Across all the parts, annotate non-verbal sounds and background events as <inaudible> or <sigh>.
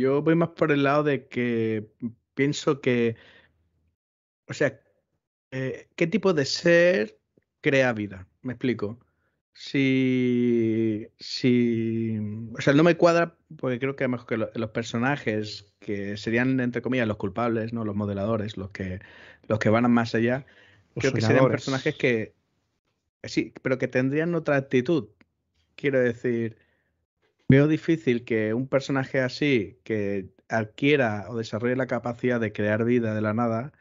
Yo voy más por el lado de que pienso que, o sea, eh, ¿qué tipo de ser crea vida? Me explico. Si, si, o sea, no me cuadra porque creo que a lo mejor que los personajes que serían, entre comillas, los culpables, ¿no? Los modeladores, los que, los que van más allá, creo que serían personajes que, sí, pero que tendrían otra actitud. Quiero decir, Veo difícil que un personaje así, que adquiera o desarrolle la capacidad de crear vida de la nada,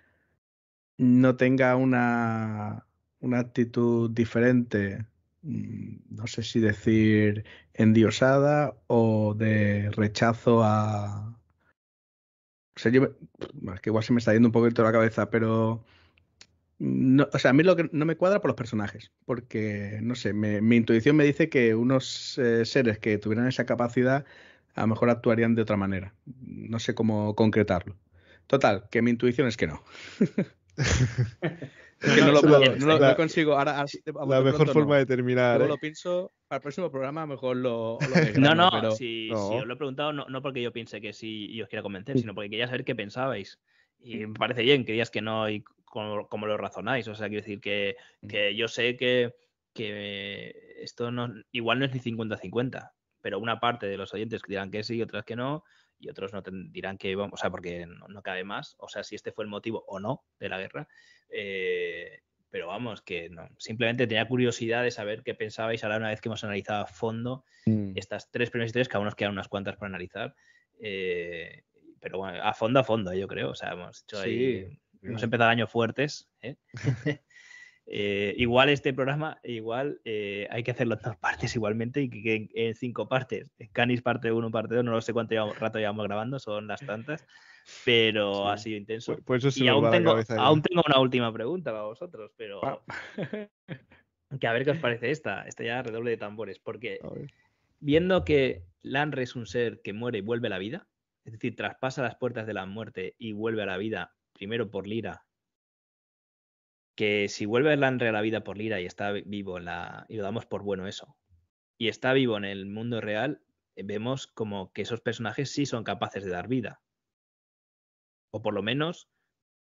no tenga una, una actitud diferente, mm, no sé si decir endiosada o de rechazo a... O sea, yo... Es que igual se me está yendo un poquito la cabeza, pero o sea, a mí lo que no me cuadra por los personajes, porque, no sé, mi intuición me dice que unos eh, seres que tuvieran esa capacidad a lo mejor actuarían de otra manera. No sé cómo concretarlo. Total, que mi intuición es que no. <laughs> <laughs> no, lo no, consigo. Ahora, la mejor forma de terminar. Luego ¿eh? lo pienso para el próximo programa, mejor lo. lo <laughs> no, no, si, os lo he preguntado, no, porque yo piense que sí y os quiera convencer, mm. sino porque quería saber qué pensabais. Y me parece bien que digas que no y como, lo razonáis. O sea, quiero decir que, mm. yo sé que, esto no, igual no es ni 50-50, pero una parte de los oyentes dirán que sí, otras que no, y otros no dirán que vamos, o sea, porque no, cabe más, o sea, si este fue el motivo o no de la guerra. Eh, pero vamos, que no. Simplemente tenía curiosidad de saber qué pensabais ahora una vez que hemos analizado a fondo mm. estas tres primeras historias, que aún nos quedan unas cuantas para analizar. Eh, pero bueno, a fondo, a fondo, yo creo. O sea, hemos hecho ahí hemos empezado años fuertes. ¿eh? <laughs> Eh, igual este programa, igual eh, hay que hacerlo en dos partes igualmente y que en, cinco partes. Canis parte uno, parte 2, no lo sé cuánto rato llevamos grabando, son las tantas, pero ha sido intenso. Pues, pues y aún tengo, una última pregunta para vosotros, pero... Ah. <laughs> que a ver qué os parece esta, esta ya redoble de tambores, porque viendo que Lanre es un ser que muere y vuelve a la vida, es decir, traspasa las puertas de la muerte y vuelve a la vida primero por Lira, que si vuelve a a la vida por Lira y está vivo la, y lo damos por bueno eso, y está vivo en el mundo real, eh, vemos como que esos personajes sí son capaces de dar vida. O por lo menos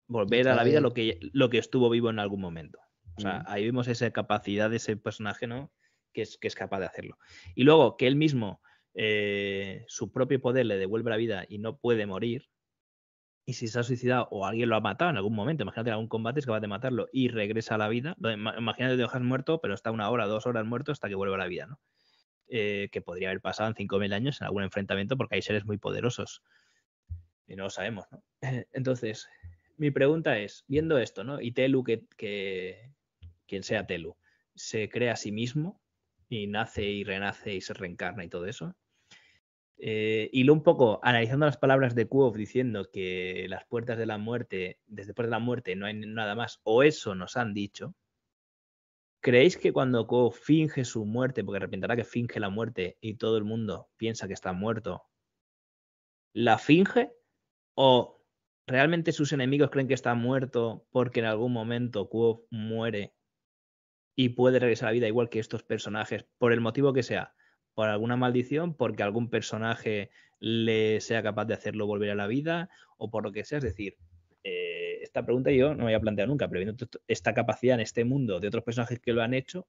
volver a la vida lo que, lo que estuvo vivo en algún momento. O sea, mm. ahí vemos esa capacidad de ese personaje, ¿no? Que es, que es capaz de hacerlo. Y luego que él mismo, eh, su propio poder le devuelve la vida y no puede morir, y si se ha suicidado o alguien lo ha matado en algún momento, imagínate en algún combate es capaz de matarlo y regresa a la vida. Imagínate que lo muerto, pero está una hora, dos horas muerto hasta que vuelva a la vida, ¿no? Eh, que podría haber pasado en 5.000 años en algún enfrentamiento porque hay seres muy poderosos. Y no lo sabemos, ¿no? <laughs> Entonces, mi pregunta es, viendo esto, ¿no? Y Telu, que, que quien sea Telu, se crea a sí mismo y nace y renace y se reencarna y todo eso. Eh, y lo un poco, analizando las palabras de Kuof diciendo que las puertas de la muerte, desde después de la muerte no hay nada más, o eso nos han dicho. ¿Creéis que cuando Kuof finge su muerte, porque arrepentirá que finge la muerte y todo el mundo piensa que está muerto, la finge? ¿O realmente sus enemigos creen que está muerto porque en algún momento Kuof muere y puede regresar a la vida igual que estos personajes, por el motivo que sea? por alguna maldición, porque algún personaje le sea capaz de hacerlo volver a la vida o por lo que sea. Es decir, eh, esta pregunta yo no me había planteado nunca, pero viendo esta capacidad en este mundo de otros personajes que lo han hecho,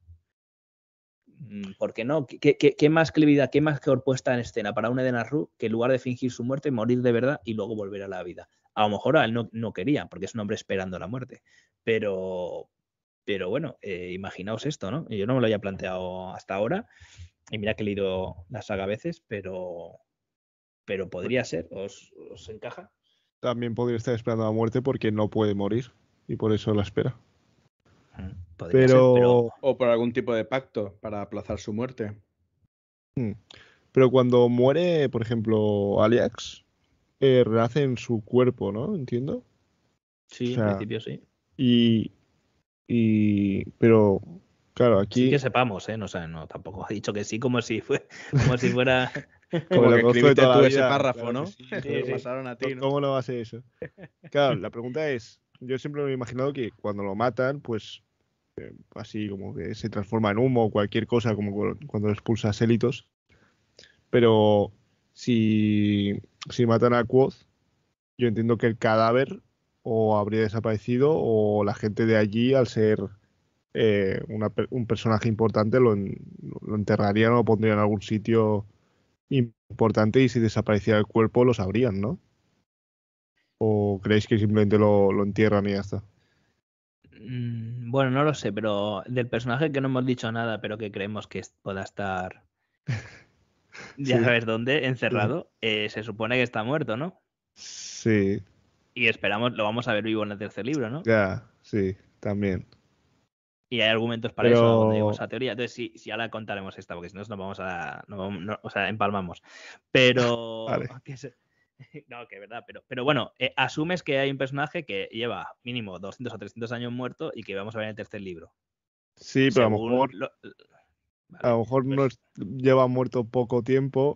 mm, ¿por qué no? ¿Qué, más creatividad, qué más que puesta en escena para una Eden Arru, que en lugar de fingir su muerte, morir de verdad y luego volver a la vida? A lo mejor a él no, no quería, porque es un hombre esperando la muerte, pero, pero bueno, eh, imaginaos esto, ¿no? Yo no me lo había planteado hasta ahora y mira que he leído la saga a veces, pero, pero podría ser, ¿os, encaja? También podría estar esperando la muerte porque no puede morir y por eso la espera. Mm, pero... O por algún tipo de pacto para aplazar su muerte. Mm. Pero cuando muere, por ejemplo, Aliax, eh, su cuerpo, ¿no? Entiendo. Sí, en principio sí. Y, y. Pero Claro, aquí. que sepamos, ¿eh? No, o sea, no, tampoco ha dicho que sí, como si, fue, <laughs> como si fuera. como que escribiste tú ese párrafo, ¿no? Sí, <laughs> pasaron a ti. ¿no? ¿Cómo lo va a ser eso? Claro, la pregunta es: yo siempre me he imaginado que cuando lo matan, pues eh, así como que se transforma en humo o cualquier cosa, como cuando expulsas élitos Pero si, si matan a Quoth, yo entiendo que el cadáver o habría desaparecido o la gente de allí, al ser eh, un personaje importante lo, enterrarían o lo pondrían en algún sitio importante y si desapareciera el cuerpo lo sabrían, ¿no? ¿O creéis que simplemente lo, entierran y ya está? Mm, bueno, no lo sé, pero del personaje que no hemos dicho nada, pero que creemos que pueda estar, <laughs> ya sabes dónde, encerrado, eh, se supone que está muerto, ¿no? Sí. Y esperamos, lo vamos a ver vivo en el tercer libro, ¿no? Ya, sí, también. Y hay argumentos para eso, digo, esa teoría. Entonces, sí, sí, ahora contaremos esta, porque si no, nos vamos a. o sea, empalmamos. Pero. <laughs> <laughs> que <laughs> verdad, pero, pero bueno, eh, asumes que hay un personaje que lleva mínimo 200 o 300 años muerto y que vamos a ver en el tercer libro. Sí, pero a lo mejor, a lo mejor no pues lleva muerto poco tiempo.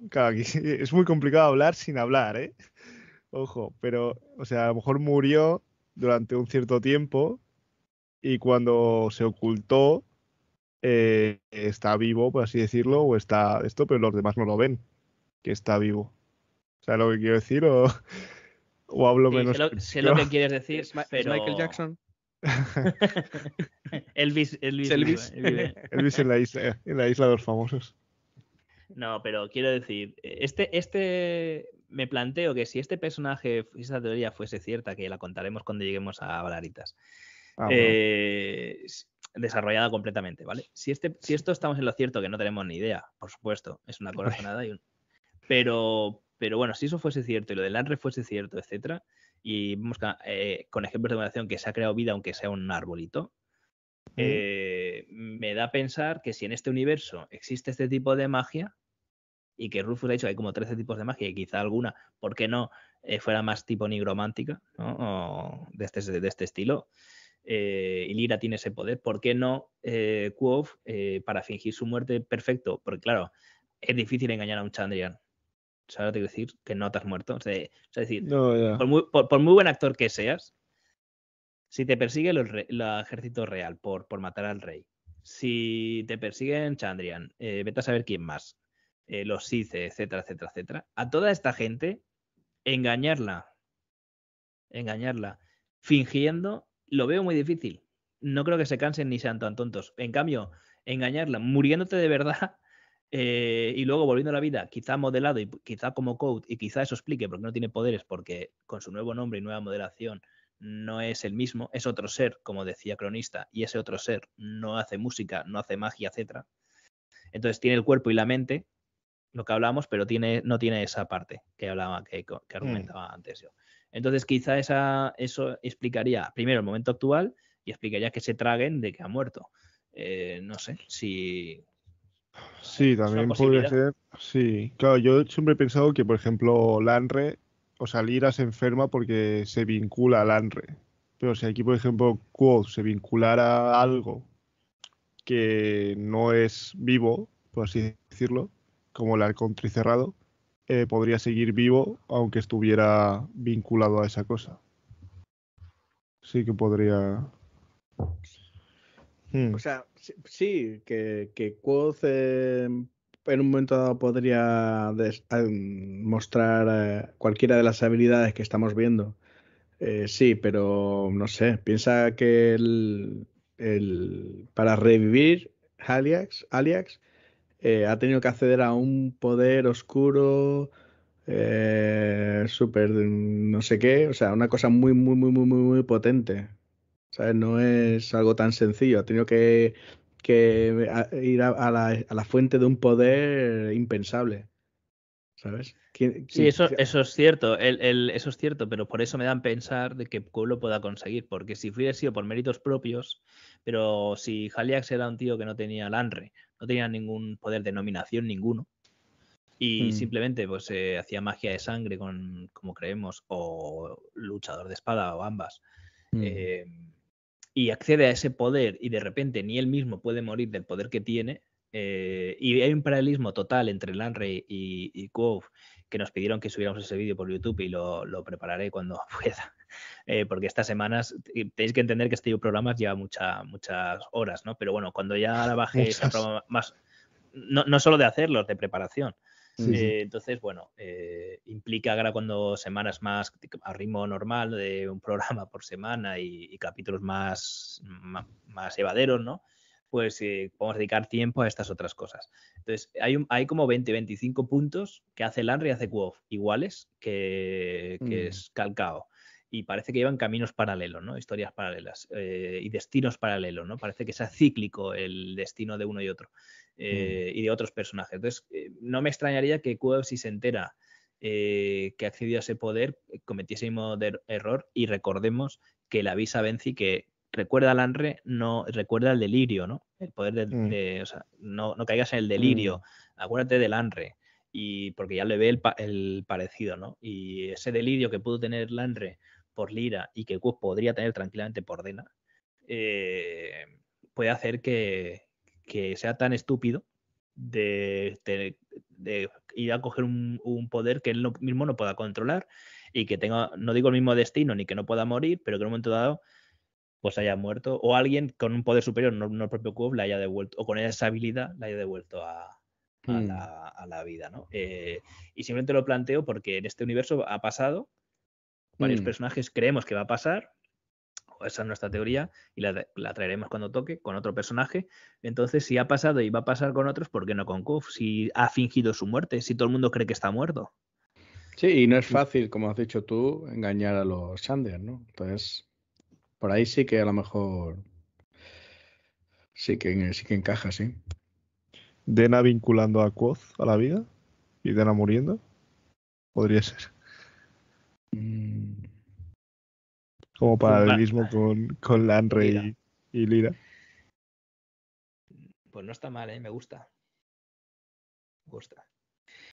es muy complicado hablar sin hablar, ¿eh? Ojo, pero, o sea, a lo mejor murió durante un cierto tiempo y cuando se ocultó eh, está vivo, por así decirlo, o está esto, pero los demás no lo ven, que está vivo. sea, lo que quiero decir? O, <laughs> hablo menos. Sé lo, que quieres decir, Michael Jackson. <laughs> Elvis, Elvis, en, la isla, en la isla de los famosos. No, pero quiero decir, este, este, me planteo que si este personaje, esa teoría fuese cierta, que la contaremos cuando lleguemos a Valaritas, Ah, eh, desarrollada completamente, ¿vale? Si, este, si esto estamos en lo cierto, que no tenemos ni idea, por supuesto, es una corazonada y Pero, pero bueno, si eso fuese cierto y lo del ANRE fuese cierto, etcétera, y vemos eh, con ejemplos de modelación que se ha creado vida aunque sea un arbolito, mm. eh, me da a pensar que si en este universo existe este tipo de magia, y que Rufus ha dicho que hay como 13 tipos de magia y quizá alguna, ¿por qué no? fuera más tipo nigromántica, ¿no? de, este, de este estilo. Eh, y Lira tiene ese poder. ¿Por qué no eh, eh, para fingir su muerte perfecto? Porque claro, es difícil engañar a un Chandrian. ¿Sabes lo que decir? Que no te has muerto. decir, por, muy, buen actor que seas, si te persigue el, ejército real por, por, matar al rey, si te persiguen Chandrian, eh, vete a saber quién más, los Sith, etcétera, etcétera, etcétera, a toda esta gente, engañarla, engañarla, fingiendo lo veo muy difícil. No creo que se cansen ni sean tan tontos. En cambio, engañarla muriéndote de verdad <laughs> eh, y luego volviendo a la vida, quizá modelado y quizá como code, y quizá eso explique porque no tiene poderes, porque con su nuevo nombre y nueva modelación no es el mismo, es otro ser, como decía Cronista, y ese otro ser no hace música, no hace magia, etcétera. Entonces tiene el cuerpo y la mente, lo que hablábamos, pero tiene, no tiene esa parte que hablaba, que, mm. argumentaba antes yo. Entonces, quizá esa, eso explicaría primero el momento actual y explicaría que se traguen de que ha muerto. Eh, no sé si. Sí, también puede ser. Sí, claro, yo siempre he pensado que, por ejemplo, Lanre, o sea, Lira se enferma porque se vincula a Lanre. Pero si aquí, por ejemplo, Quoth se vinculara a algo que no es vivo, por así decirlo, como el halcón tricerrado, eh, podría seguir vivo aunque estuviera vinculado a esa cosa. Sí que podría. Hmm. O sea, sí, que, que Quoth em, en un momento dado podría em, mostrar eh, cualquiera de las habilidades que estamos viendo. Eh, sí, pero no sé, piensa que para revivir Aliax, Aliax eh, ha tenido que acceder a un poder oscuro, eh, súper no sé qué, o sea, una cosa muy, muy, muy, muy, muy, muy potente. ¿Sabes? No es algo tan sencillo, ha tenido que, ir a la fuente de un poder impensable sí, eso, eso es cierto, eso es cierto, pero por eso me dan pensar de que pueblo pueda conseguir, porque si hubiera sido por méritos propios, pero si Haliax era un tío que no tenía lanre, no tenía ningún poder de nominación ninguno, y hmm. simplemente pues eh, hacía magia de sangre con, como creemos, o luchador de espada o ambas, hmm. eh, y accede a ese poder y de repente ni él mismo puede morir del poder que tiene, eh, y hay un paralelismo total entre Landry y, y que nos pidieron que subiéramos ese vídeo por YouTube y lo, prepararé cuando <laughs> pueda. Eh, porque estas semanas eh, tenéis que entender que este programas lleva muchas muchas horas, ¿no? Pero bueno, cuando ya la <laughs> baje más, no, no, solo de hacerlo de preparación. Entonces, bueno, implica ahora cuando semanas más a ritmo normal de un <laughs> programa por semana y, capítulos más, más, evaderos, ¿no? pues eh, podemos dedicar tiempo a estas otras cosas. Entonces, hay, hay como 20, 25 puntos que hace Landry y hace Wolf iguales que, mm. es Calcao. Y parece que llevan caminos paralelos, ¿no? Historias paralelas eh, y destinos paralelos, ¿no? Parece que sea cíclico el destino de uno y otro eh, mm. y de otros personajes. Entonces, eh, no me extrañaría que Wolf, si se entera que accedió a ese poder, cometiese el error y recordemos que le avisa a Benzi que, recuerda al Anre, no, recuerda el delirio, ¿no? El poder mm. de, o sea, no, no, caigas en el delirio, mm. acuérdate del Anre, y porque ya le ve el, el, parecido, ¿no? Y ese delirio que pudo tener landre por Lira y que podría tener tranquilamente por Dena, eh, puede hacer que, sea tan estúpido de, ir a coger un, un, poder que él mismo no pueda controlar y que tenga, no digo el mismo destino ni que no pueda morir, pero que en un momento dado pues haya muerto, o alguien con un poder superior, no, el propio Cube, la haya devuelto, o con esa habilidad la haya devuelto hmm. a, la, vida, ¿no? Eh, y simplemente lo planteo porque en este universo ha pasado, varios hmm. personajes creemos que va a pasar, esa es nuestra teoría, y la, traeremos cuando toque, con otro personaje. Entonces, si ha pasado y va a pasar con otros, ¿por qué no con Cove? Si ha fingido su muerte, si todo el mundo cree que está muerto. Sí, y no es fácil, como has dicho tú, engañar a los Sanders, ¿no? Entonces, por ahí sí que a lo mejor sí que, sí que encaja, sí. Dena vinculando a Quoth a la vida y Dena muriendo. Podría ser. Mm. Como paralelismo pues con, con Lanre Y, y, Lira. Pues no está mal, ¿eh? me gusta. Me gusta.